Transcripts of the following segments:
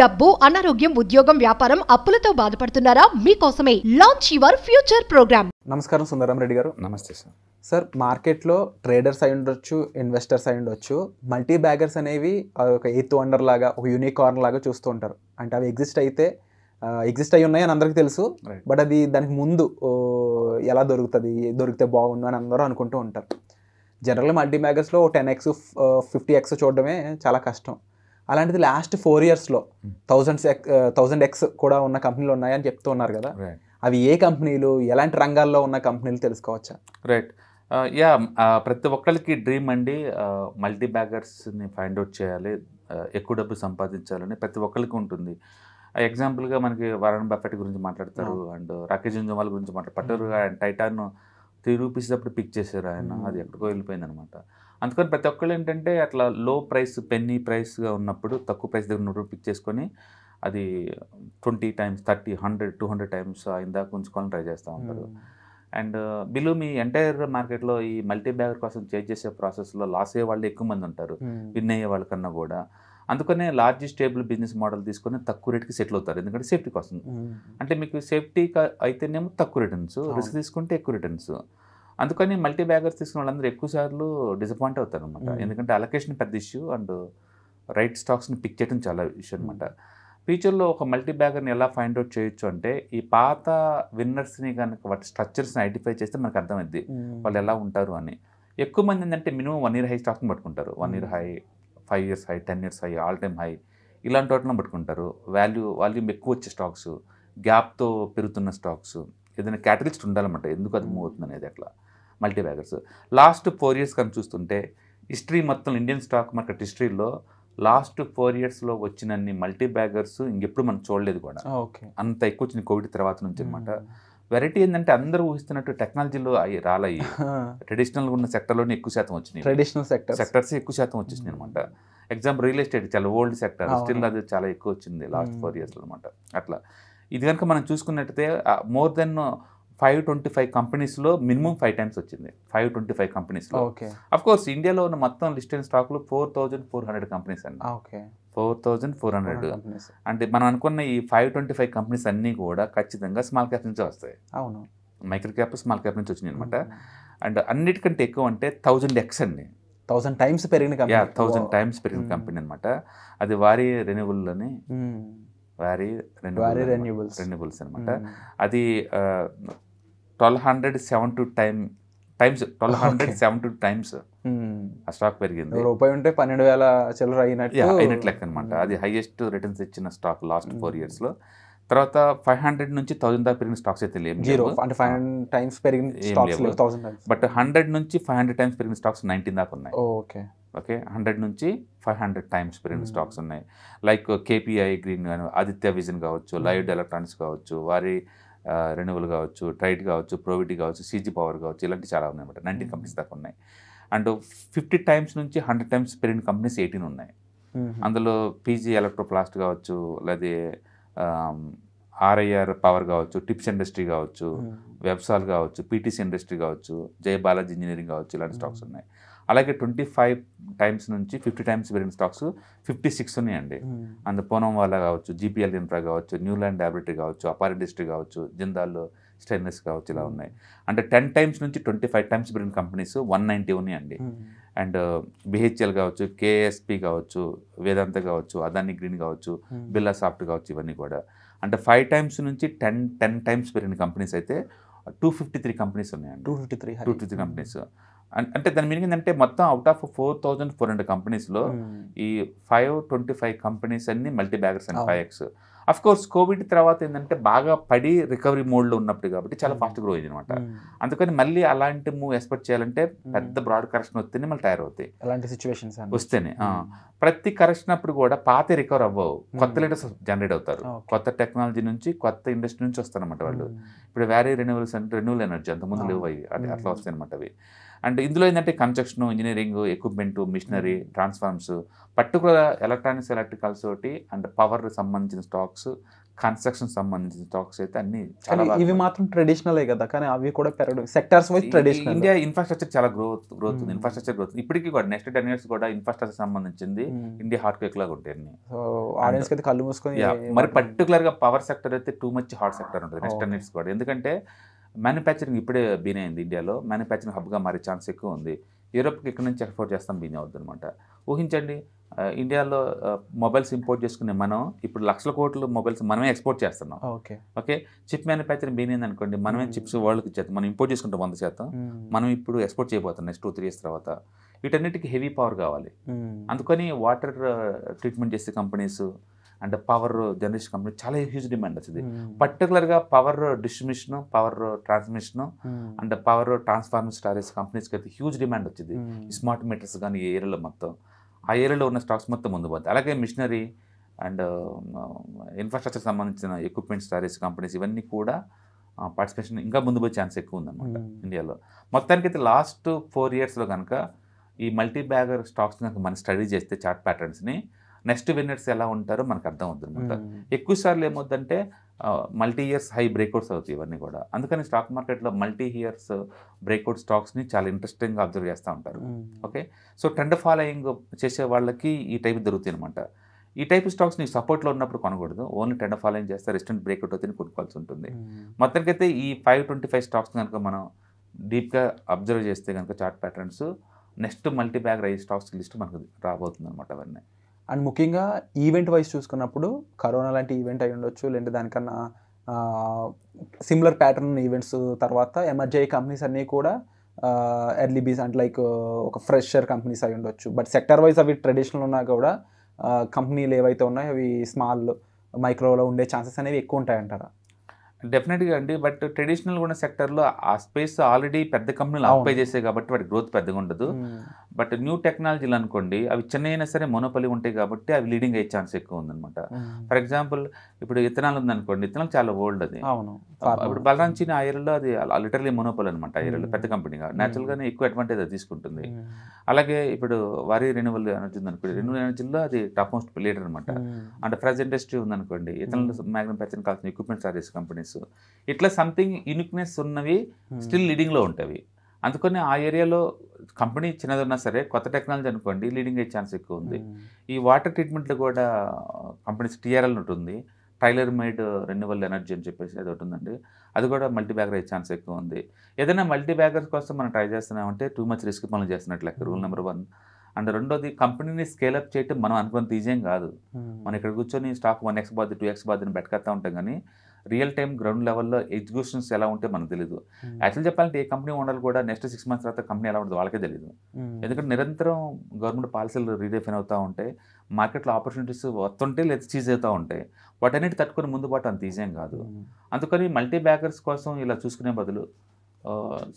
డబ్బు అనారోగ్యం ఉద్యోగం వ్యాపారం అప్పులతో బాధపడుతున్నారా మీకోసమే లాంచ్ యువర్ ఫ్యూచర్ ప్రోగ్రామ్ నమస్కారం సుందరం రెడ్డి గారు నమస్తే సార్ సార్ మార్కెట్లో ట్రేడర్స్ అయి ఉండొచ్చు ఇన్వెస్టర్స్ అయి ఉండొచ్చు మల్టీ బ్యాగర్స్ అనేవి ఒక ఎయిత్ వండర్ లాగా ఒక యూనికార్న్ లాగా చూస్తూ ఉంటారు అంటే అవి ఎగ్జిస్ట్ అయితే ఎగ్జిస్ట్ అయి ఉన్నాయని అందరికీ తెలుసు బట్ అది దానికి ముందు ఎలా దొరుకుతుంది దొరికితే బాగుండు అని అందరూ అనుకుంటూ ఉంటారు జనరల్గా మల్టీ బ్యాగర్స్లో టెన్ ఎక్స్ ఫిఫ్టీ ఎక్స్ చూడడమే చాలా కష్టం అలాంటిది లాస్ట్ ఫోర్ ఇయర్స్లో థౌజండ్స్ ఎక్ థౌజండ్ ఎక్స్ కూడా ఉన్న కంపెనీలు ఉన్నాయని చెప్తూ ఉన్నారు కదా అవి ఏ కంపెనీలు ఎలాంటి రంగాల్లో ఉన్న కంపెనీలు తెలుసుకోవచ్చా right yeah uh, um, uh, ప్రతి ఒక్కరికి డ్రీమ్ అండి మల్టీ బ్యాగర్స్ని ఫైండ్ అవుట్ చేయాలి uh, ఎక్కువ డబ్బు సంపాదించాలని ప్రతి ఒక్కరికి ఉంటుంది ఎగ్జాంపుల్గా మనకి వరణ్ బఫెట్ గురించి మాట్లాడతారు అండ్ రాకేష్ జంజమాల్ గురించి మాట్లాడతారు పట్టరు అండ్ టైటాన్ త్రీ రూపీస్ అప్పుడు పిక్ చేశారు ఆయన hmm. అది ఎక్కడికో వెళ్ళిపోయింది అనమాట అందుకని ప్రతి ఒక్కళ్ళు ఏంటంటే అట్లా లో ప్రైస్ పెన్నీ ప్రైస్గా ఉన్నప్పుడు తక్కువ ప్రైస్ దగ్గర ఉన్నప్పుడు పిక్ చేసుకొని అది twenty times thirty hundred two hundred times అయిందా ఉంచుకోవాలని ట్రై చేస్తూ ఉంటారు అండ్ hmm. uh, బిలో మీ ఎంటైర్ మార్కెట్లో ఈ మల్టీ బ్యాగర్ కోసం చేజ్ చేసే ప్రాసెస్లో లాస్ అయ్యే వాళ్ళు ఎక్కువ మంది ఉంటారు విన్ hmm. అయ్యే వాళ్ళకన్నా కూడా అందుకనే లార్జ్ స్టేబుల్ బిజినెస్ మోడల్ తీసుకొని తక్కువ రేట్కి సెటిల్ అవుతారు ఎందుకంటే సేఫ్టీ కోసం hmm. అంటే మీకు సేఫ్టీ అయితేనేమో తక్కువ రిటర్న్స్ రిస్క్ తీసుకుంటే ఎక్కువ రిటర్న్స్ అందుకని మల్టీ బ్యాగర్స్ తీసుకున్న వాళ్ళందరూ ఎక్కువ సార్లు డిసప్పాయింట్ అవుతారు అనమాట hmm. ఎందుకంటే అలొకేషన్ పెద్ద ఇష్యూ అండ్ రైట్ స్టాక్స్ని పిక్ చేయడం చాలా ఇష్యూ అనమాట ఫ్యూచర్లో ఒక మల్టీ బ్యాగర్ని ఎలా ఫైండ్ అవుట్ చేయొచ్చు అంటే ఈ పాత విన్నర్స్ని కనుక వాటి స్ట్రక్చర్స్ని ఐడెంటిఫై చేస్తే మనకు అర్థమైంది hmm. వాళ్ళు ఎలా ఉంటారు అని ఎక్కువ మంది ఏంటంటే మినిమం వన్ ఇయర్ హై స్టాక్ని పట్టుకుంటారు one year high five years high ten years high all time high ఇలాంటి వాటిలో పట్టుకుంటారు వాల్యూ వాల్యూమ్ ఎక్కువ వచ్చే స్టాక్స్ గ్యాప్తో పెరుగుతున్న స్టాక్స్ ఏదైనా క్యాటగిరీస్ ఉండాలన్నమాట ఎందుకు అది మూవ్ hmm. అవుతుంది అనేది అట్లా multi baggers last four years కనుక చూస్తుంటే హిస్టరీ మొత్తం ఇండియన్ స్టాక్ మార్కెట్ హిస్టరీలో లాస్ట్ ఫోర్ ఇయర్స్లో వచ్చినన్ని మల్టీ బ్యాగర్స్ ఇంకెప్పుడు మనం చూడలేదు కూడా ఓకే ah, అంత ఎక్కువ వచ్చింది కోవిడ్ తర్వాత నుంచి అనమాట వెరైటీ hmm. ఏంటంటే అందరూ ఊహిస్తున్నట్టు టెక్నాలజీలో అవి రాలయ్యి ట్రెడిషనల్గా ఉన్న సెక్టర్లోనే ఎక్కువ శాతం వచ్చినాయి ట్రెడిషనల్ సెక్టర్ సెక్టర్స్ ఎక్కువ శాతం వచ్చేసినాయి అనమాట ఎగ్జాంపుల్ రియల్ ఎస్టేట్ చాలా ఓల్డ్ సెక్టర్ స్టిల్ అది చాలా ఎక్కువ వచ్చింది లాస్ట్ ఫోర్ ఇయర్స్లో అనమాట అట్లా ఇది కనుక మనం చూసుకున్నట్టయితే more ah, then five twenty five కంపెనీస్లో మినిమం ఫైవ్ టైమ్స్ వచ్చింది ఫైవ్ ట్వంటీ ఫైవ్ కంపెనీస్లో ఓకే అఫ్ కోర్స్ ఇండియాలో ఉన్న మొత్తం లిస్టెడ్ స్టాక్లు four thousand four hundred companies అండి okay four thousand four hundred అంటే మనం అనుకున్న ఈ ఫైవ్ ట్వంటీ ఫైవ్ కంపెనీస్ అన్నీ కూడా ఖచ్చితంగా స్మాల్ క్యాప్ నుంచి వస్తాయి అవును మైక్రో క్యాప్ స్మాల్ క్యాప్ నుంచి వచ్చింది అనమాట అండ్ అన్నిటికంటే ఎక్కువ అంటే థౌజండ్ ఎక్స్ అండి థౌసండ్ టైమ్స్ పెరిగిన కంపెనీ థౌసండ్ టైమ్స్ పెరిగిన కంపెనీ అనమాట అది వారి రెన్యూబుల్లోని వారి వారి రెన్యూబుల్స్ రెన్యూబుల్స్ అనమాట అది twelve hundred seven two time times twelve hundred seven two times ఆ స్టాక్ పెరిగింది రూపాయి ఉంటే పన్నెండు వేల చిల్లర అయినట్టు అయినట్టు లెక్క అనమాట అది హైయెస్ట్ hmm. రిటర్న్స్ ఇచ్చిన స్టాక్ లాస్ట్ ఫోర్ ఇయర్స్ లో తర్వాత ఫైవ్ హండ్రెడ్ నుంచి థౌసండ్ దాకా పెరిగిన స్టాక్స్ అయితే లేవు జీరో అంటే ఫైవ్ హండ్రెడ్ టైమ్స్ పెరిగిన బట్ హండ్రెడ్ నుంచి ఫైవ్ హండ్రెడ్ టైమ్స్ పెరిగిన స్టాక్స్ నైన్టీన్ దాకా ఉన్నాయి ఓకే ఓకే హండ్రెడ్ నుంచి ఫైవ్ హండ్రెడ్ టైమ్స్ పెరిగిన స్టాక్స్ hmm. ఉన్నాయి లైక్ కేపీఐ గ్రీన్ కానీ ఆదిత్య విజన్ కావచ్చు లైవ్ hmm. ఎలక్ట్రానిక్స్ కావచ్చు వారి రెన్యువల్ కావచ్చు ట్రైట్ కావచ్చు ప్రోవిటీ కావచ్చు సీజీ పవర్ కావచ్చు ఇలాంటివి చాలా ఉన్నాయి అనమాట నైన్టీన్ కంపెనీస్ దాకా ఉన్నాయి అండ్ ఫిఫ్టీ టైమ్స్ నుంచి హండ్రెడ్ టైమ్స్ పెరిగిన కంపెనీస్ ఎయిటీన్ ఉన్నాయి hmm. అందులో పీజీ ఎలక్ట్రోప్లాస్ట్ కావచ్చు లేదా ఆర్ఐఆర్ పవర్ కావచ్చు టిప్స్ ఇండస్ట్రీ కావచ్చు వెబ్సాల్ hmm. కావచ్చు పీటీసీ ఇండస్ట్రీ కావచ్చు జయ బాలాజీ ఇంజనీరింగ్ కావచ్చు ఇలాంటి స్టాక్స్ hmm. ఉన్నాయి అలాగే ట్వంటీ ఫైవ్ టైమ్స్ నుంచి ఫిఫ్టీ టైమ్స్ పెరిగిన స్టాక్స్ ఫిఫ్టీ సిక్స్ ఉన్నాయండి hmm. అందు పూనం వాళ్ళ కావచ్చు జీపీఎల్ ఇన్ఫ్రా కావచ్చు న్యూలాండ్ డాబిలిటీ కావచ్చు అపార్ ఇండస్ట్రీ కావచ్చు జిందాల్లో స్టెయిన్లెస్ కావచ్చు ఇలా hmm. ఉన్నాయి అంటే టెన్ టైమ్స్ నుంచి ట్వంటీ ఫైవ్ టైమ్స్ పెరిగిన కంపెనీస్ వన్ నైంటీ ఉన్నాయండి hmm. అండ్ బిహెచ్ఎల్ కావచ్చు కేఎస్పి కావచ్చు వేదాంత కావచ్చు అదాని గ్రీన్ కావచ్చు బిర్లా సాఫ్ట్ కావచ్చు ఇవన్నీ కూడా అంటే ఫైవ్ టైమ్స్ నుంచి టెన్ టెన్ టైమ్స్ పెరిగిన కంపెనీస్ అయితే టూ ఫిఫ్టీ త్రీ కంపెనీస్ ఉన్నాయండి two fifty three two fifty three companies అంటే దాని మీనింగ్ ఏంటంటే మొత్తం out of four thousand four hundred కంపెనీస్లో ఈ ఫైవ్ ట్వంటీ ఫైవ్ కంపెనీస్ అన్ని multi baggers and five x of course Covid తర్వాత ఏంటంటే బాగా పడి రికవరీ మోడ్లో ఉన్నప్పుడు కాబట్టి చాలా ఫాస్ట్ గ్రో అయింది అనమాట అందుకని మళ్ళీ అలాంటి మూవ్ ఎక్స్పెక్ట్ చేయాలంటే పెద్ద బ్రాడ్ కరెక్షన్ వస్తేనే మళ్ళీ టైర్ అవుతాయి అలాంటి సిచ్యువేషన్స్ వస్తేనే ప్రతి కరెక్షన్ అప్పుడు కూడా పాత రికవర్ అవ్వవు కొత్త లీడర్స్ జనరేట్ అవుతారు కొత్త టెక్నాలజీ నుంచి కొత్త ఇండస్ట్రీ నుంచి వస్తారన్నమాట వాళ్ళు ఇప్పుడు వేరే రెన్యూవల్స్ అంటే రెన్యూవల్ ఎనర్జీ ముందు లేవు అవి అట్లా వస్తాయి అనమాట అవి అండ్ ఇందులో ఏంటంటే construction engineering equipment machinery transforms particular electronics electricals ఒకటి అండ్ పవర్ సంబంధించిన స్టాక్స్ కన్స్ట్రక్షన్ సంబంధించిన స్టాక్స్ అయితే అన్ని చాలా ఇవి మాత్రం ట్రెడిషనలే కదా కానీ అవి కూడా పెరగడం sectors wise traditional India infrastructure చాలా గ్రోత్ గ్రోత్ ఉంది ఇన్ఫ్రాస్ట్రక్చర్ గ్రోత్ ఇప్పటికీ కూడా నెక్స్ట్ టెన్ ఇయర్స్ కూడా ఇన్ఫ్రాస్ట్రక్చర్ సంబంధించింది ఇండియా హాట్ కేక్ లాగా ఉంటాయి ఆడియన్స్ అయితే కళ్ళు మూసుకొని మరి పర్టికులర్ గా పవర్ సెక్టర్ అయితే టూ మచ్ హాట్ సెక్టర్ ఉంటుంది నెక్స్ట్ టెన్ ఇయర్స్ కూడా ఎందుకంటే మ్యానుఫ్యాక్చరింగ్ ఇప్పుడే బీన్ అయింది ఇండియాలో మ్యానుఫ్యాక్చరింగ్ హబ్గా మారే ఛాన్స్ ఎక్కువ ఉంది యూరోప్కి ఇక్కడ నుంచి ఎక్స్పోర్ట్ చేస్తాం బీనే అనమాట ఊహించండి ఇండియాలో మొబైల్స్ ఇంపోర్ట్ చేసుకునే మనం ఇప్పుడు లక్షల కోట్లు మొబైల్స్ మనమే ఎక్స్పోర్ట్ చేస్తున్నాం ఓకే ఓకే చిప్ మ్యానుఫ్యాక్చరింగ్ అయింది అనుకోండి మనమే చిప్స్ hmm. వరల్డ్కి ఇచ్చేస్తాం మనం ఇంపోర్ట్ చేసుకుంటాం వంద శాతం hmm. మనం ఇప్పుడు ఎక్స్పోర్ట్ చేయబోతాం నెక్స్ట్ టూ త్రీ ఇయర్స్ తర్వాత వీటన్నిటికీ హెవీ పవర్ కావాలి hmm. అందుకని వాటర్ ట్రీట్మెంట్ చేసే companies and power generation company చాలా హ్యూజ్ డిమాండ్ వచ్చింది పర్టికులర్గా power distribution power transmission and power transformer storage కంపెనీస్కి అయితే హ్యూజ్ డిమాండ్ వచ్చింది స్మార్ట్ hmm. మీటర్స్ కానీ ఈ ఏరియాలో మొత్తం ఆ ఏరియాలో ఉన్న స్టాక్స్ మొత్తం ముందు పోతాయి అలాగే మిషనరీ అండ్ ఇన్ఫ్రాస్ట్రక్చర్ uh, సంబంధించిన ఎక్విప్మెంట్ స్టారేజ్ కంపెనీస్ ఇవన్నీ కూడా పార్టిసిపేషన్ uh, ఇంకా ముందు పోయే ఛాన్స్ ఎక్కువ ఉందన్నమాట hmm. ఇండియాలో మొత్తానికి అయితే లాస్ట్ ఫోర్ ఇయర్స్లో కనుక ఈ మల్టీ బ్యాగర్ స్టాక్స్ కనుక మనం స్టడీ చేస్తే చార్ట్ ప్యాటర్న్స్ని నెక్స్ట్ విన్నర్స్ ఎలా ఉంటారో మనకు అర్థం అవుతుందన్నమాట ఎక్కువ సార్లు ఏమవుతుందంటే మల్టీ ఇయర్స్ హై బ్రేక్అవుట్స్ అవుతాయి ఇవన్నీ కూడా అందుకని స్టాక్ మార్కెట్లో మల్టీ ఇయర్స్ బ్రేక్అవుట్ స్టాక్స్ని చాలా ఇంట్రెస్టింగ్గా అబ్జర్వ్ చేస్తూ ఉంటారు ఓకే సో ట్రెండ్ ఫాలోయింగ్ చేసే వాళ్ళకి ఈ టైప్ దొరుకుతాయి అనమాట ఈ టైప్ స్టాక్స్ నీకు సపోర్ట్లో ఉన్నప్పుడు కొనకూడదు ఓన్లీ టెండ్ ఫాలోయింగ్ చేస్తే రెస్టెంట్ బ్రేక్అవుట్ అవుతుంది కొనుక్కోవాల్సి ఉంటుంది మొత్తానికైతే ఈ ఫైవ్ ట్వంటీ ఫైవ్ స్టాక్స్ కనుక మనం డీప్గా అబ్జర్వ్ చేస్తే కనుక chart patterns next multi baggers stocks list మనకు రాబోతుంది అనమాట అవన్నీ అండ్ ముఖ్యంగా ఈవెంట్ వైజ్ చూసుకున్నప్పుడు కరోనా లాంటి ఈవెంట్ అయి ఉండొచ్చు లేదంటే దానికన్నా సిమిలర్ ప్యాటర్న్ ఈవెంట్స్ తర్వాత ఎమర్జీ అయ్యే కంపెనీస్ అన్నీ కూడా ఎర్లీ బీస్ అండ్ లైక్ ఒక ఫ్రెషర్ కంపెనీస్ అయి ఉండొచ్చు బట్ సెక్టర్ వైజ్ అవి ట్రెడిషనల్ ఉన్నా కూడా కంపెనీలు ఏవైతే ఉన్నాయో అవి స్మాల్ మైక్రోలో ఉండే ఛాన్సెస్ అనేవి ఎక్కువ ఉంటాయంటారా డెఫినెట్గా అండి బట్ ట్రెడిషనల్ ఉన్న సెక్టర్లో ఆ స్పేస్ ఆల్రెడీ పెద్ద కంపెనీలు ఆక్యుపై చేసాయి కాబట్టి వాటి గ్రోత్ పెద్దగా ఉండదు hmm. బట్ న్యూ టెక్నాలజీలు అనుకోండి అవి చిన్న అయినా సరే మొనపలి ఉంటాయి కాబట్టి అవి లీడింగ్ అయ్యే ఛాన్స్ ఎక్కువ ఉందనమాట ఫర్ ఎగ్జాంపుల్ ఇప్పుడు ఉంది ఉందనుకోండి ఇథనాల్ చాలా ఓల్డ్ అది ఇప్పుడు బలరాంచిన ఐరల్లో అది లిటరలీ మొనోపల్ అనమాట ఐరల్ పెద్ద కంపెనీగా న్యాచురల్గానే hmm. ఎక్కువ అడ్వాంటేజ్ అది తీసుకుంటుంది hmm. అలాగే ఇప్పుడు వరి రెన్యువల్ ఎనర్జీ ఉందనుకోండి రెన్యువల్ hmm. ఎనర్జీలో అది టాప్ మోస్ట్ లీడర్ అనమాట అంటే ఫ్రెజ్ ఇండస్ట్రీ ఉందనుకోండి ఇథనాల్ మ్యాగ్నుఫ్యాక్చరింగ్ కావాల్సిన ఎక్విప్మెంట్ సర్వీస్ కంపెనీస్ ఇట్లా సంథింగ్ యూనిక్నెస్ ఉన్నవి స్టిల్ లీడింగ్లో ఉంటాయి అందుకని ఆ ఏరియాలో కంపెనీ చిన్నది ఉన్నా సరే కొత్త టెక్నాలజీ అనుకోండి లీడింగ్ అయ్యే ఛాన్స్ ఎక్కువ ఉంది ఈ వాటర్ ట్రీట్మెంట్లో కూడా కంపెనీస్ టీఆర్ఎల్ ఉంటుంది టైలర్ మేడ్ రెన్యువల్ ఎనర్జీ అని చెప్పేసి అది ఒకటి ఉందండి అది కూడా మల్టీ బ్యాగర్ అయ్యే ఛాన్స్ ఎక్కువ ఉంది ఏదైనా మల్టీ బ్యాగర్స్ కోసం మనం ట్రై చేస్తున్నామంటే టూ మచ్ రిస్క్ పనులు చేస్తున్నట్లు లెక్క రూల్ నెంబర్ వన్ అండ్ రెండోది కంపెనీని స్కేలప్ చేయటం మనం అనుకున్నంత ఈజీయం కాదు మనం ఇక్కడ కూర్చొని స్టాక్ వన్ ఎక్స్ బాధ్యత టూ ఎక్స్ బాధ్యతను బెట్కేస్తూ ఉంటాం కానీ రియల్ టైం గ్రౌండ్ లెవెల్లో ఎగ్జిక్యూషన్స్ ఎలా ఉంటే మనకు తెలియదు hmm. యాక్చువల్ చెప్పాలంటే ఏ కంపెనీ ఉండాలి కూడా నెక్స్ట్ సిక్స్ మంత్స్ తర్వాత కంపెనీ ఎలా ఉంటుంది వాళ్ళకే తెలియదు hmm. ఎందుకంటే నిరంతరం గవర్నమెంట్ పాలసీలు రీడెఫైన్ అవుతూ ఉంటాయి మార్కెట్లో ఆపర్చునిటీస్ వస్తుంటే లేదా చీజ్ అవుతూ ఉంటాయి అన్నిటి తట్టుకుని ముందు పాటు అంత ఈజీ కాదు hmm. అందుకని మల్టీ బ్యాకర్స్ కోసం ఇలా చూసుకునే బదులు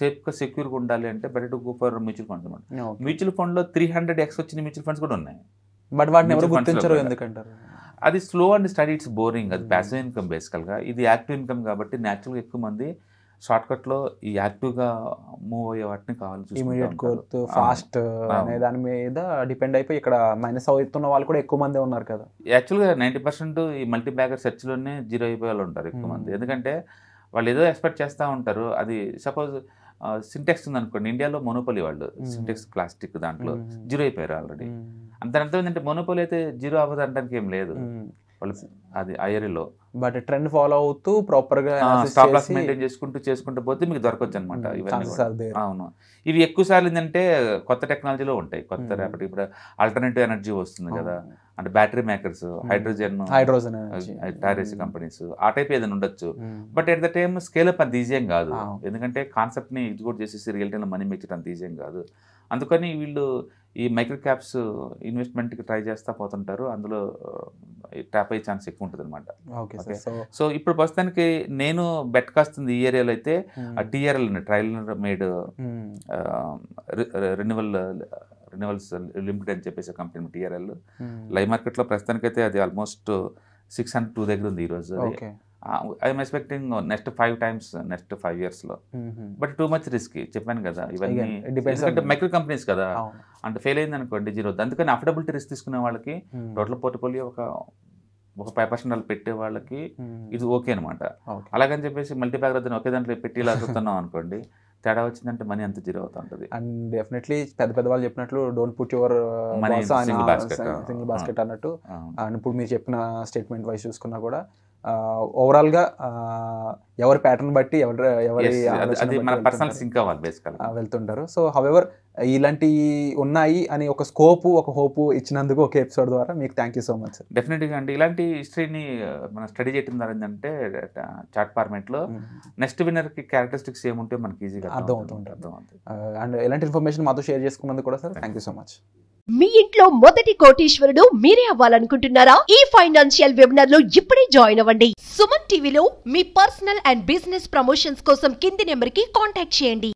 సేఫ్గా సెక్యూర్గా ఉండాలి అంటే better to go for mutual funds అనమాట మ్యూచువల్ ఫండ్లో త్రీ హండ్రెడ్ ఎక్స్ వచ్చిన మ్యూచువల్ ఫండ్స్ కూడా ఉన్నాయి బట్ వాటిని ఎవరు గుర్తించరు ఎందుకంటారు అది slow and steady it's boring అది ప్యాసివ్ ఇన్కమ్ బేసికల్గా ఇది యాక్టివ్ ఇన్కమ్ కాబట్టి న్యాచురల్గా ఎక్కువ మంది షార్ట్ ఈ యాక్టివ్గా మూవ్ అయ్యే వాటిని కావాలి ఇమీడియట్ గ్రోత్ ఫాస్ట్ అనే దాని మీద డిపెండ్ అయిపోయి ఇక్కడ మైనస్ అవుతున్న వాళ్ళు కూడా ఎక్కువ మంది ఉన్నారు కదా యాక్చువల్గా నైంటీ పర్సెంట్ ఈ మల్టీ బ్యాగర్ సెర్చ్లోనే జీరో అయిపోయే వాళ్ళు ఉంటారు ఎక్కువ మంది hmm. ఎందుకంటే వాళ్ళు ఏదో ఎక్స్పెక్ట్ చేస్తూ ఉంటారు అది సపోజ్ సింటెక్స్ uh, ఉంది అనుకోండి ఇండియాలో మొనోపలి వాళ్ళు సింటెక్స్ hmm. ప్లాస్టిక్ దాంట్లో జీరో hmm. అయిపోయారు ఆల్రెడీ అంత అర్థం ఏంటంటే మొనోపోలి అయితే జీరో అవ్వదు అనడానికి ఏం లేదు అది ఐఆర్ఈలో బట్ ట్రెండ్ ఫాలో అవుతూ ప్రాపర్ గా మెయింటైన్ చేసుకుంటూ చేసుకుంటూ పోతే మీకు దొరకొచ్చు అనమాట అవును ఇవి ఎక్కువ సార్లు ఏంటంటే కొత్త టెక్నాలజీలో ఉంటాయి కొత్త రేపటి ఇప్పుడు ఆల్టర్నేటివ్ ఎనర్జీ వస్తుంది కదా అంటే బ్యాటరీ మేకర్స్ హైడ్రోజన్ హైడ్రోజన్ టారేస్ కంపెనీస్ ఆ టైప్ ఏదైనా ఉండొచ్చు but at the time scale up అంత ఈజీ కాదు ఎందుకంటే కాన్సెప్ట్ ని ఇది కూడా చేసేసి రియల్ టైమ్ మనీ మెచ్చడం అంత కాదు అందుకని వీళ్ళు ఈ మైక్రో క్యాప్స్ ఇన్వెస్ట్మెంట్కి ట్రై చేస్తా పోతుంటారు అందులో ట్యాప్ అయ్యే ఛాన్స్ ఎక్కువ ఉంటుంది అనమాట సో ఇప్పుడు ప్రస్తుతానికి నేను బెట్ కాస్తుంది ఈ ఏరియాలో అయితే TRL tailor made renewal renewals limited అని చెప్పేసి కంపెనీ టీఆర్ఎల్ లైవ్ మార్కెట్లో అయితే అది ఆల్మోస్ట్ సిక్స్ హండ్రెడ్ టూ దగ్గర ఉంది ఈరోజు I'm expecting next five times next five years లో బట్ టూ మచ్ రిస్క్ చెప్పాను కదా ఇవన్నీ మైక్రో కంపెనీస్ కదా అంటే ఫెయిల్ అయింది అనుకోండి జీరో అందుకని అఫోర్డబిలిటీ రిస్క్ తీసుకునే వాళ్ళకి టోటల్ పోర్ట్ఫోలియో ఒక ఒక ఫైవ్ పర్సెంట్ పెట్టే వాళ్ళకి ఇది ఓకే అనమాట అలాగని చెప్పేసి మల్టీ బ్యాగ్ అతను ఒకే దాంట్లో పెట్టి ఇలా చూస్తున్నాం అనుకోండి తేడా వచ్చిందంటే మనీ అంత జీరో అవుతా ఉంటుంది అండ్ డెఫినెట్లీ పెద్ద పెద్ద వాళ్ళు చెప్పినట్లు don't put your single basket అన్నట్టు అండ్ ఇప్పుడు మీరు చెప్పిన స్టేట్మెంట్ వైస్ చూసుకున్నా కూడా ఓవరాల్ గా ఎవరి ప్యాటర్న్ బట్టి ఎవరి ఎవరి పర్సనల్ వెళ్తుంటారు సో హవెవర్ ఇలాంటి ఉన్నాయి అని ఒక స్కోప్ ఒక హోప్ ఇచ్చినందుకు ఒక ఎపిసోడ్ ద్వారా మీకు థ్యాంక్ యూ సో మచ్ డెఫినెట్గా అండి ఇలాంటి హిస్టరీని మనం స్టడీ చేయడం ద్వారా ఏంటంటే చాట్ లో నెక్స్ట్ విన్నర్ కి క్యారెక్టరిస్టిక్స్ ఏముంటే మనకి ఈజీగా అర్థం అవుతుంది అర్థం అవుతుంది అండ్ ఇలాంటి ఇన్ఫర్మేషన్ మాతో షేర్ చేసుకున్నందుకు కూడా sir thank you so much మీ ఇంట్లో మొదటి కోటీశ్వరుడు మీరే అవ్వాలనుకుంటున్నారా ఈ ఫైనాన్షియల్ వెబినార్ లో ఇప్పుడే జాయిన్ అవ్వండి సుమన్ టీవీలో మీ పర్సనల్ అండ్ బిజినెస్ ప్రమోషన్స్ కోసం కింది నెంబర్ కి కాంటాక్ట్ చేయండి